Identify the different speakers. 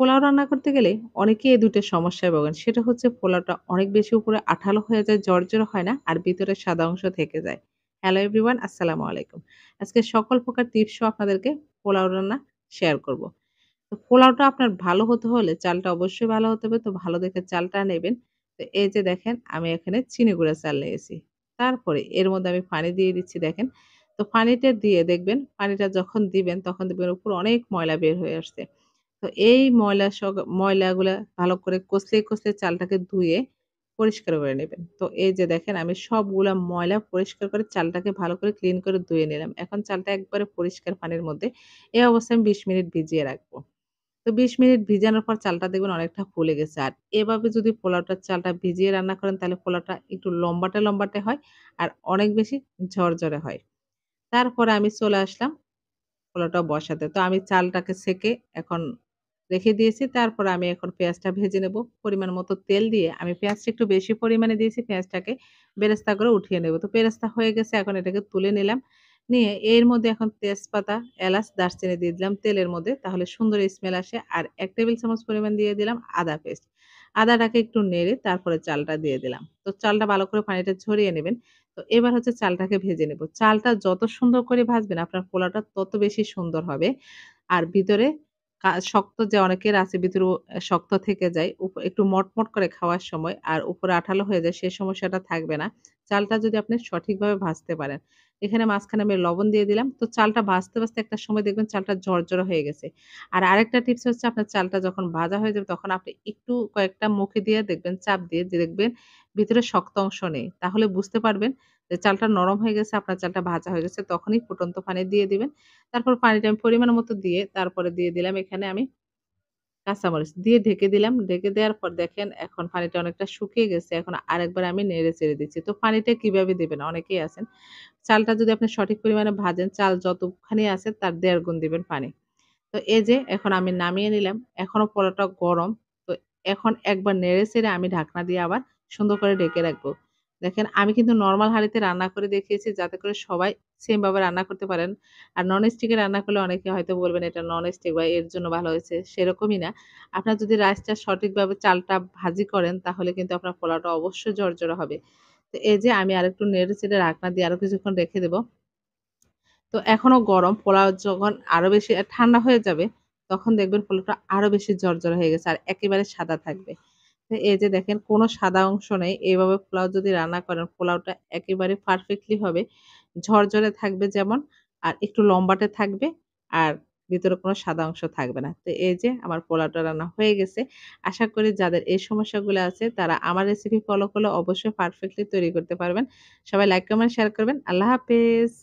Speaker 1: পোলাও রান্না করতে গেলে অনেকেই এ দুটো সমস্যায় ভোগেন সেটা হচ্ছে পোলাওটা অনেক বেশি উপরে আঠালো হয়ে যায় জর্জর হয় না আর ভিতরে সাদা অংশ থেকে যায় হ্যালো এভরিওয়ান আসসালামু আলাইকুম আজকে সকল প্রকার টিপস আপনাদেরকে পোলাও রান্না শেয়ার করব তো পোলাওটা আপনার ভালো হতে হলে চালটা অবশ্যই ভালো হতে হবে তো ভালো দেখে চালটা নেবেন তো এই যে দেখেন আমি এখানে চিনি গুঁড়া চাল নিয়েছি তারপরে এর মধ্যে আমি পানি দিয়ে দিচ্ছি দেখেন তো পানিটা দিয়ে দেখবেন পানিটা যখন দিবেন তখন দেখবেন উপর অনেক ময়লা বের হয়ে আসছে তো এই ময়লা সব ময়লাগুলা ভালো করে কষলে কষলে চালটাকে ধুয়ে পরিষ্কার করে নেবেন তো এই যে দেখেন আমি সবগুলা ময়লা পরিষ্কার করে চালটাকে ভালো করে ক্লিন করে ধুয়ে নিলাম এখন চালটা একবারে পরিষ্কার পানির মধ্যে এই অবস্থায় আমি বিশ মিনিট ভিজিয়ে রাখবো তো বিশ মিনিট ভিজানোর পর চালটা দেখবেন অনেকটা ফুলে গেছে আর এভাবে যদি পোলাওটার চালটা ভিজিয়ে রান্না করেন তাহলে পোলাওটা একটু লম্বাটা লম্বাটে হয় আর অনেক বেশি ঝরঝরে হয় তারপরে আমি চলে আসলাম পোলাওটা বসাতে তো আমি চালটাকে সেকে এখন রেখে দিয়েছি তারপর আমি এখন পেঁয়াজটা ভেজে নেব পরিমাণ মতো তেল দিয়ে আমি পেঁয়াজটা একটু বেশি পরিমাণে দিয়েছি পেঁয়াজটাকে বেরেস্তা করে উঠিয়ে নেব তো পেরেস্তা হয়ে গেছে এখন এটাকে তুলে নিলাম নিয়ে এর মধ্যে এখন তেজপাতা এলাচ দারচিনি দিয়ে দিলাম তেলের মধ্যে তাহলে সুন্দর স্মেল আসে আর এক টেবিল চামচ পরিমাণ দিয়ে দিলাম আদা পেস্ট আদাটাকে একটু নেড়ে তারপরে চালটা দিয়ে দিলাম তো চালটা ভালো করে পানিটা ঝরিয়ে নেবেন তো এবার হচ্ছে চালটাকে ভেজে নেব চালটা যত সুন্দর করে ভাজবেন আপনার পোলাওটা তত বেশি সুন্দর হবে আর ভিতরে শক্ত যে অনেকের আছে ভিতরে শক্ত থেকে যায় একটু মটমট করে খাওয়ার সময় আর উপরে আঠালো হয়ে যায় সেই সমস্যাটা থাকবে না চালটা যদি আপনি সঠিকভাবে ভাজতে পারেন এখানে মাঝখানে আমি লবণ দিয়ে দিলাম তো চালটা ভাজতে ভাজতে একটা সময় দেখবেন চালটা ঝরঝরে হয়ে গেছে আর আরেকটা টিপস হচ্ছে আপনার চালটা যখন ভাজা হয়ে যাবে তখন আপনি একটু কয়েকটা মুখে দিয়ে দেখবেন চাপ দিয়ে দেখবেন ভিতরে শক্ত অংশ নেই তাহলে বুঝতে পারবেন যে চালটা নরম হয়ে গেছে আপনার চালটা ভাজা হয়ে গেছে তখনই ফুটন্ত পানি দিয়ে দিবেন তারপর পানিটা আমি পরিমাণ মতো দিয়ে তারপরে দিয়ে দিলাম এখানে আমি কাঁচামরিচ দিয়ে ঢেকে দিলাম ঢেকে দেওয়ার পর দেখেন এখন পানিটা অনেকটা শুকিয়ে গেছে এখন আরেকবার আমি নেড়ে চেড়ে দিচ্ছি তো পানিটা কিভাবে দেবেন অনেকেই আছেন চালটা যদি আপনি সঠিক পরিমাণে ভাজেন চাল যতখানি আছে তার দেড় গুণ দিবেন পানি তো এই যে এখন আমি নামিয়ে নিলাম এখনও পোলাটা গরম তো এখন একবার নেড়ে চেড়ে আমি ঢাকনা দিয়ে আবার সুন্দর করে ঢেকে রাখবো দেখেন আমি কিন্তু নর্মাল হাঁড়িতে রান্না করে দেখিয়েছি যাতে করে সবাই সেমভাবে রান্না করতে পারেন আর নন স্টিকে রান্না করলে অনেকে হয়তো বলবেন এটা নন স্টিক বা এর জন্য ভালো হয়েছে সেরকমই না আপনার যদি রাইসটা সঠিকভাবে চালটা ভাজি করেন তাহলে কিন্তু আপনার পোলাওটা অবশ্যই জর্জর হবে তো এই যে আমি আর একটু নেড়ে চেড়ে রাখনা দিয়ে আরও কিছুক্ষণ রেখে দেবো তো এখনও গরম পোলাও যখন আরও বেশি ঠান্ডা হয়ে যাবে তখন দেখবেন পোলাওটা আরও বেশি জর্জর হয়ে গেছে আর একেবারে সাদা থাকবে এই যে দেখেন কোনো সাদা অংশ নেই এইভাবে পোলাও যদি রান্না করেন পোলাওটা একেবারে পারফেক্টলি হবে ঝরঝরে থাকবে যেমন আর একটু লম্বাটে থাকবে আর ভিতরে কোনো সাদা অংশ থাকবে না তো এই যে আমার পোলাওটা রান্না হয়ে গেছে আশা করি যাদের এই সমস্যাগুলো আছে তারা আমার রেসিপি ফলো করলে অবশ্যই পারফেক্টলি তৈরি করতে পারবেন সবাই লাইক কমেন্ট শেয়ার করবেন আল্লাহ হাফেজ